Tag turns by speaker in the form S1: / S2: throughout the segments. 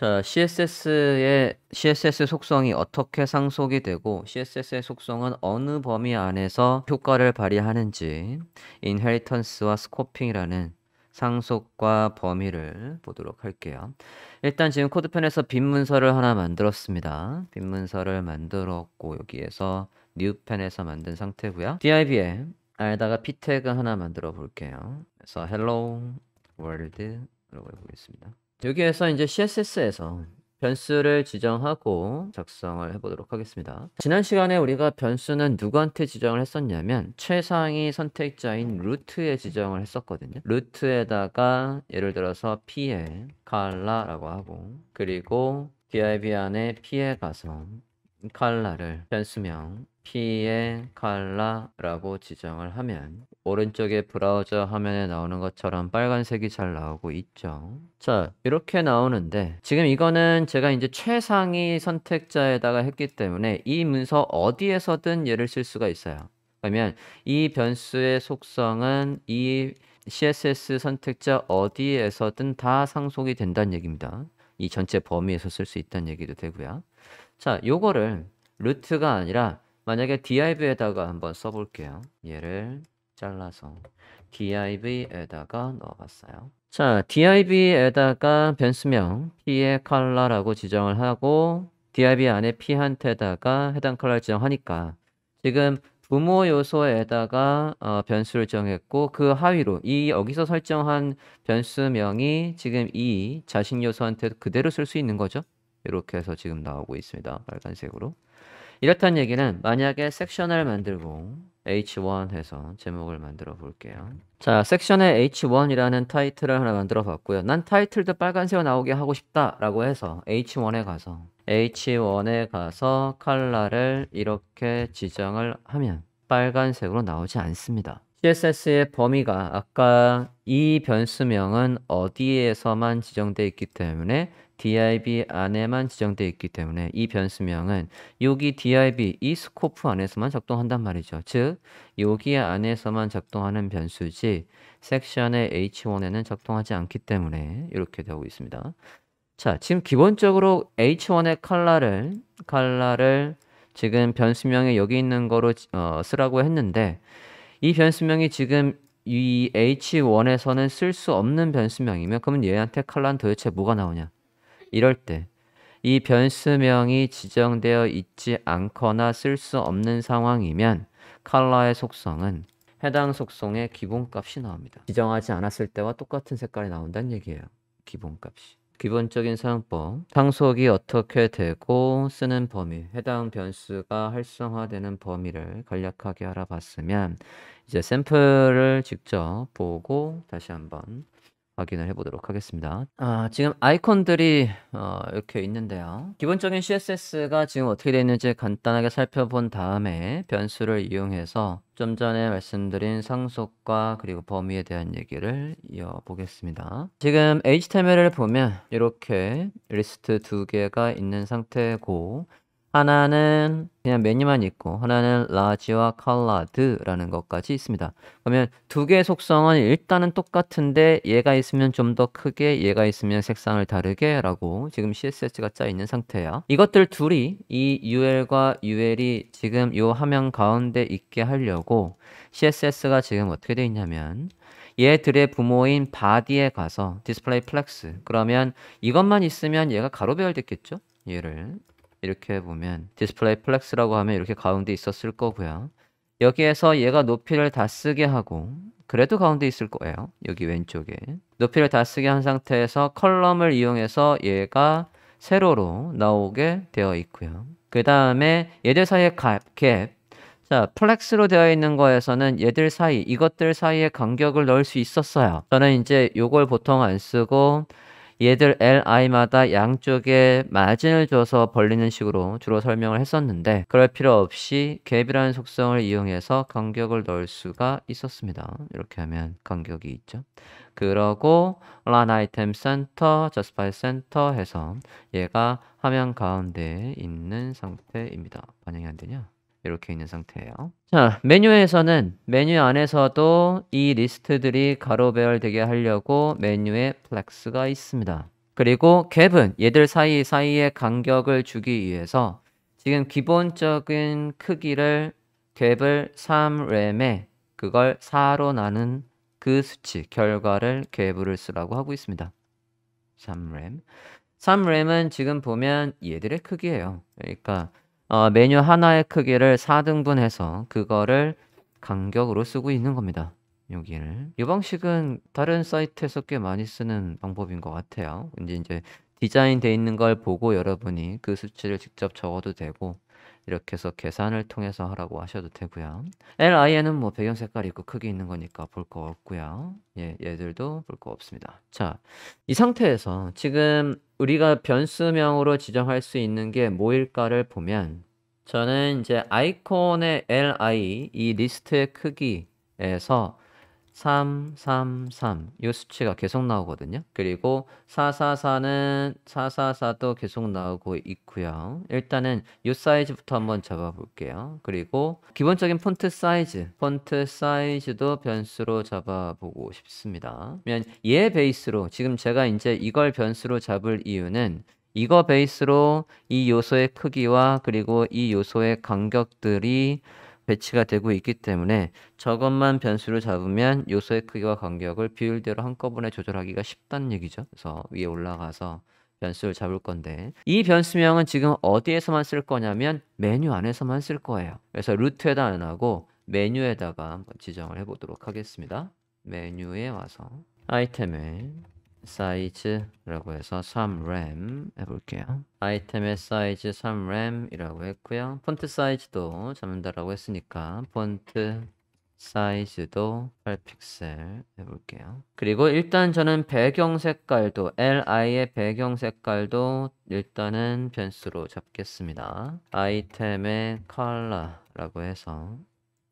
S1: 자, CSS의 CSS 속성이 어떻게 상속이 되고 CSS의 속성은 어느 범위 안에서 효과를 발휘하는지 인헤리턴스와 스코핑이라는 상속과 범위를 보도록 할게요. 일단 지금 코드편에서빈 문서를 하나 만들었습니다. 빈 문서를 만들었고 여기에서 뉴편에서 만든 상태고요. div에 알다가 p 태그 하나 만들어 볼게요. 그래서 hello world 라고 해보겠습니다. 여기에서 이제 CSS에서 변수를 지정하고 작성을 해보도록 하겠습니다. 지난 시간에 우리가 변수는 누구한테 지정을 했었냐면 최상위 선택자인 루트에 지정을 했었거든요. 루트에다가 예를 들어서 p에 칼라라고 하고 그리고 div 안에 p에 가서 칼라를 변수명 p 에 칼라라고 지정을 하면 오른쪽에 브라우저 화면에 나오는 것처럼 빨간색이 잘 나오고 있죠 자 이렇게 나오는데 지금 이거는 제가 이제 최상위 선택자에다가 했기 때문에 이 문서 어디에서든 얘를 쓸 수가 있어요 그러면 이 변수의 속성은 이 CSS 선택자 어디에서든 다 상속이 된다는 얘기입니다 이 전체 범위에서 쓸 수 있다는 얘기도 되고요 자 요거를 루트가 아니라 만약에 div에다가 한번 써볼게요 얘를 잘라서 div에다가 넣어봤어요. 자, div에다가 변수명 p의 컬러라고 지정을 하고 div 안에 p한테다가 해당 컬러를 지정하니까 지금 부모 요소에다가 어, 변수를 정했고 그 하위로 이 여기서 설정한 변수명이 지금 이 자식 요소한테 그대로 쓸 수 있는 거죠. 이렇게 해서 지금 나오고 있습니다. 빨간색으로. 이렇다는 얘기는 만약에 섹션을 만들고 h1 해서 제목을 만들어 볼게요. 자, 섹션에 h1이라는 타이틀을 하나 만들어 봤고요. 난 타이틀도 빨간색으로 나오게 하고 싶다라고 해서 h1에 가서 h1에 가서 칼라를 이렇게 지정을 하면 빨간색으로 나오지 않습니다. CSS의 범위가 아까 이 변수명은 어디에서만 지정돼 있기 때문에 DIB 안에만 지정되어 있기 때문에 이 변수명은 여기 DIB 이 스코프 안에서만 작동한단 말이죠. 즉 여기 안에서만 작동하는 변수지 섹션의 H1에는 작동하지 않기 때문에 이렇게 되고 있습니다. 자, 지금 기본적으로 H1의 칼라를 칼라를 지금 변수명에 여기 있는 거로 어, 쓰라고 했는데 이 변수명이 지금 이 H1에서는 쓸 수 없는 변수명이면 그러면 얘한테 칼라는 도대체 뭐가 나오냐? 이럴 때 이 변수명이 지정되어 있지 않거나 쓸 수 없는 상황이면 컬러의 속성은 해당 속성의 기본값이 나옵니다. 지정하지 않았을 때와 똑같은 색깔이 나온다는 얘기예요. 기본값이. 기본적인 사용법, 상속이 어떻게 되고 쓰는 범위, 해당 변수가 활성화되는 범위를 간략하게 알아봤으면 이제 샘플을 직접 보고 다시 한번 확인을 해보도록 하겠습니다. 아, 지금 아이콘들이 어, 이렇게 있는데요. 기본적인 CSS가 지금 어떻게 되어 있는지 간단하게 살펴본 다음에 변수를 이용해서 좀 전에 말씀드린 상속과 그리고 범위에 대한 얘기를 이어보겠습니다. 지금 HTML을 보면 이렇게 리스트 두 개가 있는 상태고 하나는 그냥 메뉴만 있고 하나는 라지와 칼라드라는 것까지 있습니다. 그러면 두 개의 속성은 일단은 똑같은데 얘가 있으면 좀 더 크게 얘가 있으면 색상을 다르게 라고 지금 CSS가 짜 있는 상태야. 이것들 둘이 이 UL과 UL이 지금 이 화면 가운데 있게 하려고 CSS가 지금 어떻게 돼 있냐면 얘들의 부모인 바디에 가서 디스플레이 플렉스 그러면 이것만 있으면 얘가 가로배열 됐겠죠? 얘를 이렇게 보면 디스플레이 플렉스라고 하면 이렇게 가운데 있었을 거고요. 여기에서 얘가 높이를 다 쓰게 하고 그래도 가운데 있을 거예요. 여기 왼쪽에. 높이를 다 쓰게 한 상태에서 컬럼을 이용해서 얘가 세로로 나오게 되어 있고요. 그 다음에 얘들 사이의 갭, 갭. 자, 플렉스로 되어 있는 거에서는 얘들 사이, 이것들 사이에 간격을 넣을 수 있었어요. 저는 이제 요걸 보통 안 쓰고 얘들 LI마다 양쪽에 마진을 줘서 벌리는 식으로 주로 설명을 했었는데 그럴 필요 없이 갭이라는 속성을 이용해서 간격을 넣을 수가 있었습니다. 이렇게 하면 간격이 있죠. 그러고 run item center, justify center 해서 얘가 화면 가운데에 있는 상태입니다. 반영이 안 되냐? 이렇게 있는 상태예요. 자, 메뉴에서는 메뉴 안에서도 이 리스트들이 가로 배열되게 하려고 메뉴에 플렉스가 있습니다. 그리고 갭은 얘들 사이 사이의 간격을 주기 위해서 지금 기본적인 크기를 갭을 3램에 그걸 4로 나눈 그 수치, 결과를 갭을 쓰라고 하고 있습니다. 3램. 3램은 지금 보면 얘들의 크기예요. 그러니까 어, 메뉴 하나의 크기를 4등분해서 그거를 간격으로 쓰고 있는 겁니다. 여기를. 이 방식은 다른 사이트에서 꽤 많이 쓰는 방법인 것 같아요. 이제 이제 디자인돼 있는 걸 보고 여러분이 그 수치를 직접 적어도 되고 이렇게 해서 계산을 통해서 하라고 하셔도 되고요. l i 에는뭐 배경 색깔 이 있고 크기 있는 거니까 볼 거 없고요. 예, 얘들도 볼 거 없습니다. 자, 이 상태에서 지금 우리가 변수명으로 지정할 수 있는 게 뭐일까를 보면 저는 이제 아이콘의 li 이 리스트의 크기에서 333. 이 수치가 계속 나오거든요. 그리고 444는 444도 계속 나오고 있고요. 일단은 이 사이즈부터 한번 잡아볼게요. 그리고 기본적인 폰트 사이즈, 폰트 사이즈도 변수로 잡아보고 싶습니다. 그러면 얘 베이스로 지금 제가 이제 이걸 변수로 잡을 이유는 이거 베이스로 이 요소의 크기와 그리고 이 요소의 간격들이 배치가 되고 있기 때문에 저것만 변수를 잡으면 요소의 크기와 간격을 비율대로 한꺼번에 조절하기가 쉽다는 얘기죠. 그래서 위에 올라가서 변수를 잡을 건데 이 변수명은 지금 어디에서만 쓸 거냐면 메뉴 안에서만 쓸 거예요. 그래서 루트에다 안 하고 메뉴에다가 한번 지정을 해보도록 하겠습니다. 메뉴에 와서 아이템에 사이즈라고 해서 3램 해볼게요. 아이템의 사이즈 3램이라고 했고요. 폰트 사이즈도 잡는다라고 했으니까 폰트 사이즈도 8픽셀 해볼게요. 그리고 일단 저는 배경 색깔도 LI의 배경 색깔도 일단은 변수로 잡겠습니다. 아이템의 컬러라고 해서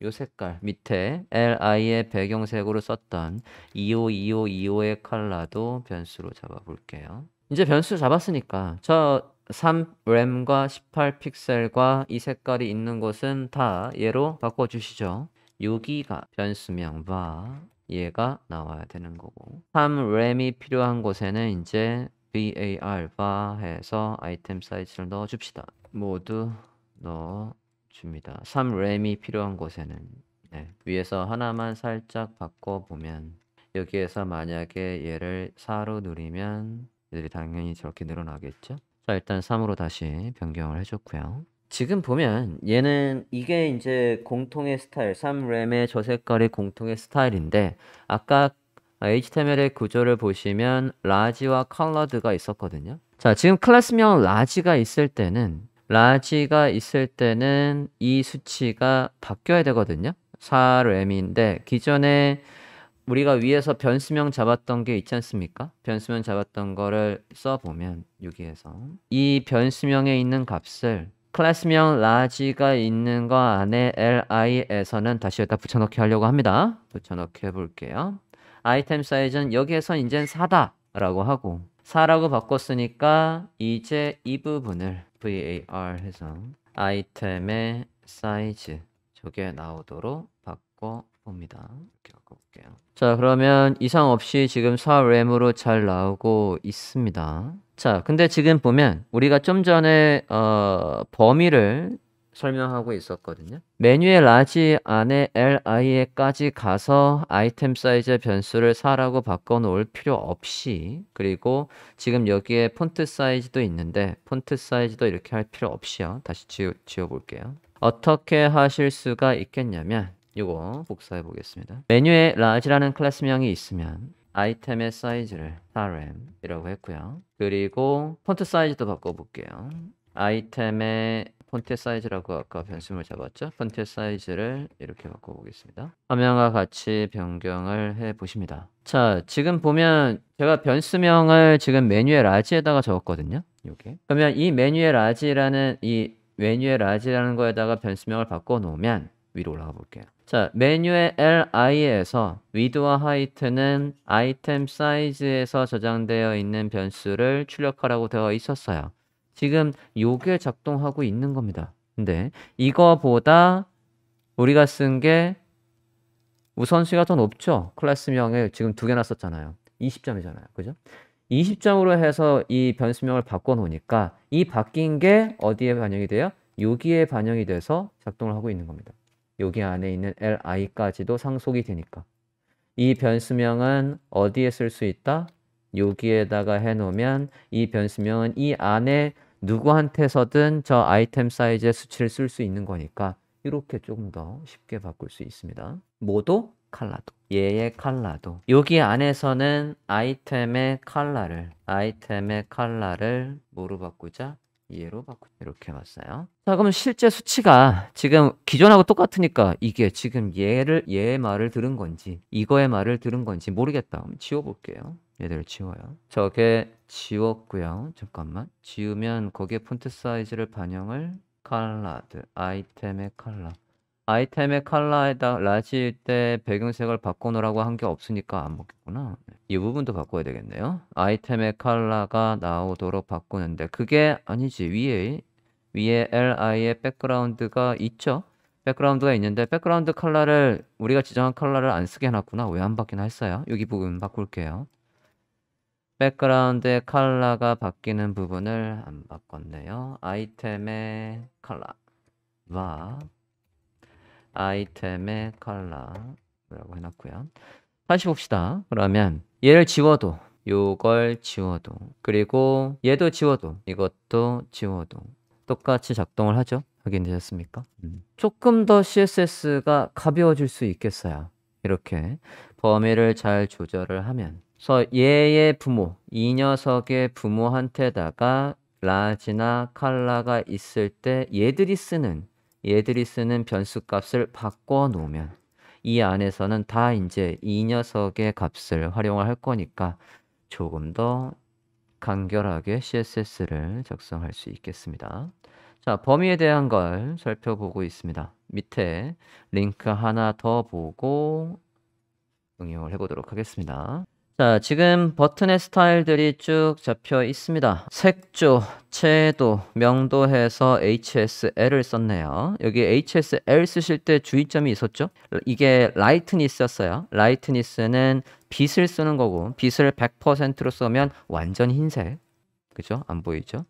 S1: 요 색깔 밑에 LI의 배경색으로 썼던 252525의 컬러도 변수로 잡아볼게요. 이제 변수 잡았으니까 저 3램과 18픽셀과 이 색깔이 있는 곳은 다 얘로 바꿔주시죠. 여기가 변수명 바 얘가 나와야 되는 거고 3램이 필요한 곳에는 이제 var 바 해서 아이템 사이즈를 넣어줍시다. 모두 넣어 줍니다. 3램이 필요한 곳에는 네, 위에서 하나만 살짝 바꿔보면 여기에서 만약에 얘를 4로 누리면 얘들이 당연히 저렇게 늘어나겠죠? 자 일단 3으로 다시 변경을 해줬고요. 지금 보면 얘는 이게 이제 공통의 스타일 3램의 저 색깔이 공통의 스타일인데 아까 HTML의 구조를 보시면 라지와 컬러드가 있었거든요. 자 지금 클래스명 라지가 있을 때는 라지가 있을 때는 이 수치가 바뀌어야 되거든요. 4m인데 기존에 우리가 위에서 변수명 잡았던 게 있지 않습니까? 변수명 잡았던 거를 써보면 여기에서 이 변수명에 있는 값을 클래스명 라지가 있는 거 안에 li에서는 다시 여기다 붙여넣기 하려고 합니다. 붙여넣기 해볼게요. 아이템 사이즈는 여기에서 이제는 4다라고 하고 4라고 바꿨으니까 이제 이 부분을 var 해서 아이템의 사이즈 저게 나오도록 바꿔 봅니다. 이렇게 바꿔 볼게요. 자 그러면 이상 없이 지금 4램으로 잘 나오고 있습니다. 자 근데 지금 보면 우리가 좀 전에 어, 범위를 설명하고 있었거든요. 메뉴에 라지 안에 li에까지 가서 아이템 사이즈의 변수를 4라고 바꿔놓을 필요 없이 그리고 지금 여기에 폰트 사이즈도 있는데 폰트 사이즈도 이렇게 할 필요 없이요. 다시 지워, 지워볼게요. 어떻게 하실 수가 있겠냐면 이거 복사해 보겠습니다. 메뉴에 라지라는 클래스명이 있으면 아이템의 사이즈를 4램이라고 했고요. 그리고 폰트 사이즈도 바꿔볼게요. 아이템의 폰트 사이즈라고 아까 변수를 잡았죠? 폰트 사이즈를 이렇게 바꿔보겠습니다. 화면과 같이 변경을 해 보십니다. 자, 지금 보면 제가 변수명을 지금 메뉴의 라지에다가 적었거든요. 이게 그러면 이 메뉴의 라지라는 이 메뉴의 라지라는 거에다가 변수명을 바꿔 놓으면 위로 올라가 볼게요. 자, 메뉴의 li에서 width와 height는 아이템 사이즈에서 저장되어 있는 변수를 출력하라고 되어 있었어요. 지금 요게 작동하고 있는 겁니다. 근데 이거보다 우리가 쓴 게우선수가더 높죠. 클래스명에 지금 두 개나 었잖아요 20점이잖아요. 그죠? 20점으로 해서 이 변수명을 바꿔놓으니까 이 바뀐 게 어디에 반영이 돼요? 여기에 반영이 돼서 작동을 하고 있는 겁니다. 여기 안에 있는 li까지도 상속이 되니까. 이 변수명은 어디에 쓸 수 있다? 여기에다가 해놓으면 이 변수명은 이 안에 누구한테서든 저 아이템 사이즈의 수치를 쓸 수 있는 거니까 이렇게 조금 더 쉽게 바꿀 수 있습니다. 모도 칼라도 얘의 칼라도 여기 안에서는 아이템의 칼라를 아이템의 칼라를 뭐로 바꾸자? 얘로 바꾸자 이렇게 봤어요 자 그럼 실제 수치가 지금 기존하고 똑같으니까 이게 지금 얘를 얘의 말을 들은 건지 이거의 말을 들은 건지 모르겠다 그럼 지워볼게요 얘들을 지워요. 저게 지웠고요. 잠깐만. 지우면 거기에 폰트 사이즈를 반영을 컬러드 아이템의 컬러 아이템의 컬러에다 라지일 때 배경색을 바꿔놓으라고 한 게 없으니까 안 먹겠구나. 이 부분도 바꿔야 되겠네요. 아이템의 컬러가 나오도록 바꾸는데 그게 아니지. 위에 위에 li의 백그라운드가 있죠. 백그라운드가 있는데 백그라운드 컬러를 우리가 지정한 컬러를 안 쓰게 해놨구나. 왜 안 바뀌나 했어요. 여기 부분 바꿀게요. 백그라운드의 컬러가 바뀌는 부분을 안 바꿨네요. 아이템의 컬러와 아이템의 컬러라고 해놨고요. 다시 봅시다. 그러면 얘를 지워도 요걸 지워도 그리고 얘도 지워도 이것도 지워도 똑같이 작동을 하죠. 확인되셨습니까? 음. 조금 더 CSS가 가벼워질 수 있겠어요. 이렇게 범위를 잘 조절을 하면 그서 얘의 부모, 이 녀석의 부모한테다가 라지나 칼라가 있을 때 얘들이 쓰는 얘들이 쓰는 변수값을 바꿔 놓으면 이 안에서는 다 이제 이 녀석의 값을 활용을 할 거니까 조금 더 간결하게 CSS를 작성할 수 있겠습니다. 자, 범위에 대한 걸 살펴보고 있습니다. 밑에 링크 하나 더 보고 응용을 해보도록 하겠습니다. 자, 지금 버튼의 스타일들이 쭉 잡혀 있습니다. 색조, 채도, 명도해서 HSL을 썼네요. 여기 HSL 쓰실 때 주의점이 있었죠? 이게 라이트니스였어요. 라이트니스는 빛을 쓰는 거고 빛을 100%로 쓰면 완전 흰색. 그죠? 안 보이죠?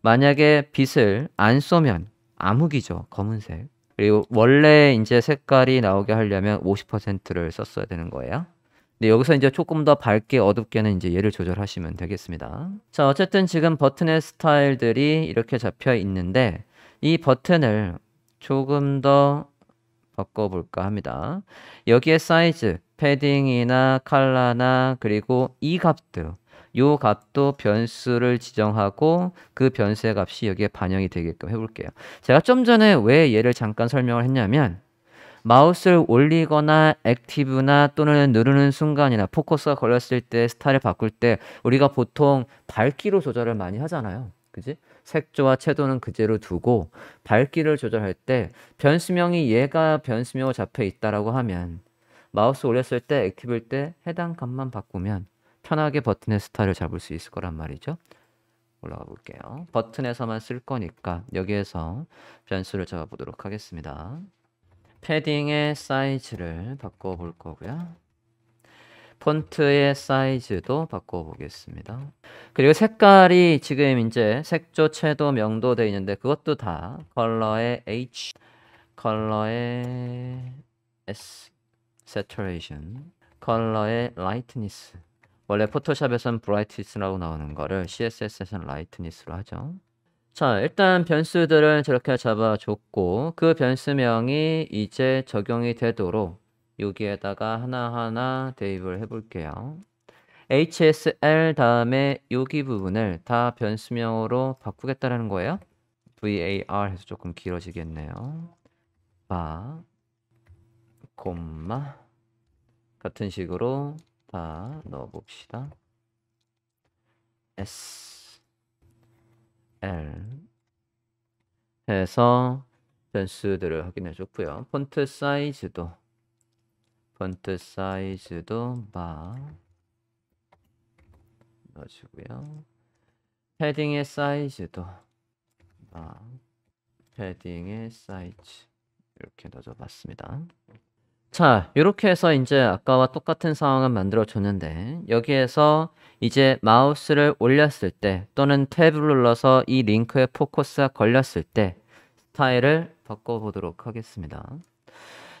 S1: 만약에 빛을 안 쏘면 암흑이죠. 검은색. 그리고 원래 이제 색깔이 나오게 하려면 50%를 썼어야 되는 거예요. 네, 여기서 이제 조금 더 밝게 어둡게는 이제 얘를 조절하시면 되겠습니다. 자, 어쨌든 지금 버튼의 스타일들이 이렇게 잡혀 있는데 이 버튼을 조금 더 바꿔볼까 합니다. 여기에 사이즈, 패딩이나 칼라나 그리고 이 값들 이 값도 변수를 지정하고 그 변수의 값이 여기에 반영이 되게끔 해볼게요. 제가 좀 전에 왜 얘를 잠깐 설명을 했냐면 마우스를 올리거나 액티브나 또는 누르는 순간이나 포커스가 걸렸을 때스타일을 바꿀 때 우리가 보통 밝기로 조절을 많이 하잖아요. 그지? 색조와 채도는 그대로 두고 밝기를 조절할 때 변수명이 얘가 변수명으로 잡혀 있다라고 하면 마우스 올렸을 때 액티브일 때 해당 값만 바꾸면 편하게 버튼의 스타일을 잡을 수 있을 거란 말이죠. 올라가 볼게요. 버튼에서만 쓸 거니까 여기에서 변수를 잡아보도록 하겠습니다. 패딩의 사이즈를 바꿔볼 거고요. 폰트의 사이즈도 바꿔보겠습니다. 그리고 색깔이 지금 이제 색조, 채도, 명도 되어 있는데 그것도 다 컬러의 H, 컬러의 S, Saturation, 컬러의 Lightness. 원래 포토샵에선 Brightness라고 나오는 거를 CSS에서는 Lightness로 하죠. 자, 일단 변수들은 저렇게 잡아줬고 그 변수명이 이제 적용이 되도록 여기에다가 하나하나 대입을 해볼게요. hsl 다음에 여기 부분을 다 변수명으로 바꾸겠다는 거예요. var 해서 조금 길어지겠네요. 바, 콤마 같은 식으로 다 넣어봅시다. s L 해서 변수들을 확인해 줬고요. 폰트 사이즈도 폰트 사이즈도 마 넣어주고요. 헤딩의 사이즈도 마 헤딩의 사이즈 이렇게 넣어줘 봤습니다. 자, 이렇게 해서 이제 아까와 똑같은 상황을 만들어 줬는데 여기에서 이제 마우스를 올렸을 때 또는 탭을 눌러서 이 링크에 포커스가 걸렸을 때 스타일을 바꿔보도록 하겠습니다.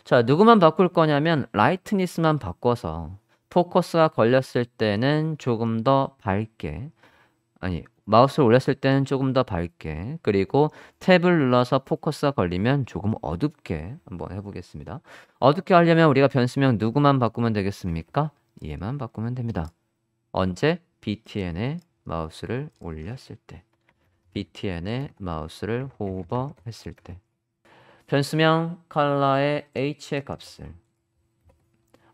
S1: 자, 누구만 바꿀 거냐면 라이트니스만 바꿔서 포커스가 걸렸을 때는 조금 더 밝게 아니 마우스를 올렸을 때는 조금 더 밝게 그리고 탭을 눌러서 포커스가 걸리면 조금 어둡게 한번 해보겠습니다. 어둡게 하려면 우리가 변수명 누구만 바꾸면 되겠습니까? 얘만 바꾸면 됩니다. 언제? btn에 마우스를 올렸을 때. btn에 마우스를 호버했을 때. 변수명 컬러의 h의 값을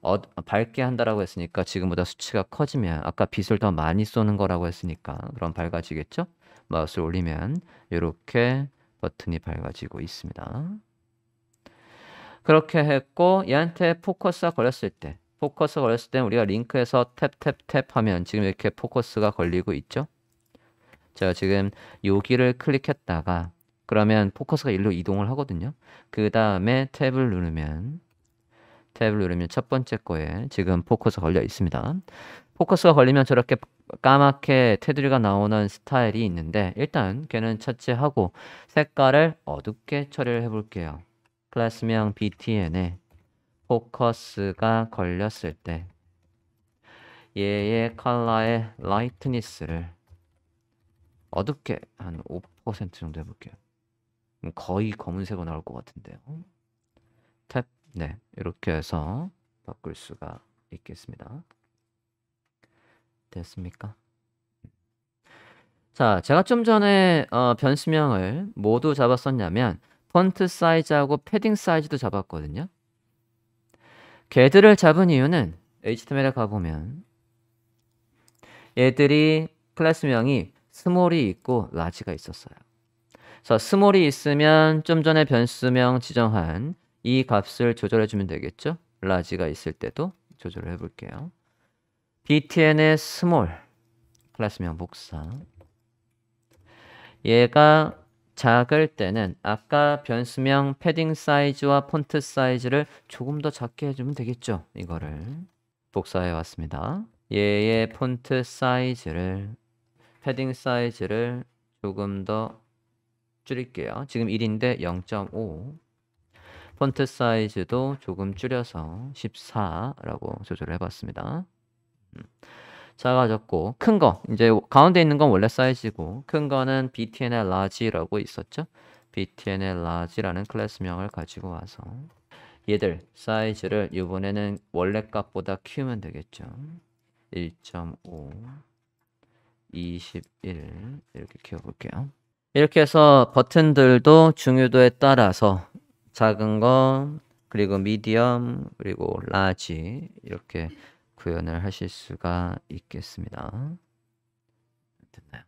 S1: 어, 밝게 한다라고 했으니까 지금보다 수치가 커지면 아까 빛을 더 많이 쏘는 거라고 했으니까 그럼 밝아지겠죠? 마우스를 올리면 이렇게 버튼이 밝아지고 있습니다. 그렇게 했고 얘한테 포커스가 걸렸을 때 포커스 걸렸을 땐 우리가 링크에서 탭 탭 탭 하면 지금 이렇게 포커스가 걸리고 있죠? 제가 지금 여기를 클릭했다가 그러면 포커스가 일로 이동을 하거든요. 그 다음에 탭을 누르면 탭을 누르면 첫 번째 거에 지금 포커스 걸려 있습니다. 포커스가 걸리면 저렇게 까맣게 테두리가 나오는 스타일이 있는데 일단 걔는 차치하고 색깔을 어둡게 처리를 해볼게요. 클래스명 BTN에 포커스가 걸렸을 때 얘의 컬러의 라이트니스를 어둡게 한 5% 정도 해볼게요. 거의 검은색으로 나올 것 같은데요. 탭, 네, 이렇게 해서 바꿀 수가 있겠습니다. 됐습니까? 자, 제가 좀 전에 어, 변수명을 모두 잡았었냐면 폰트 사이즈하고 패딩 사이즈도 잡았거든요. 개들을 잡은 이유는 HTML에 가보면 얘들이 클래스명이 스몰이 있고 라지가 있었어요. 그래서 스몰이 있으면 좀 전에 변수명 지정한 이 값을 조절해주면 되겠죠? 라지가 있을 때도 조절을 해볼게요. btn의 스몰 클래스명 복사 얘가 작을 때는 아까 변수명 패딩 사이즈와 폰트 사이즈를 조금 더 작게 해주면 되겠죠. 이거를 복사해 왔습니다. 얘의 폰트 사이즈를 패딩 사이즈를 조금 더 줄일게요. 지금 1인데 0.5 폰트 사이즈도 조금 줄여서 14라고 조절해 봤습니다. 음. 작아졌고 큰 거 이제 가운데 있는 건 원래 사이즈고 큰 거는 btnl large라고 있었죠. btnl large라는 클래스명을 가지고 와서 얘들 사이즈를 이번에는 원래 값보다 키우면 되겠죠. 1.5 21 이렇게 키워볼게요. 이렇게 해서 버튼들도 중요도에 따라서 작은 거 그리고 미디엄 그리고 라지 이렇게 구현을 하실 수가 있겠습니다. 됐나요?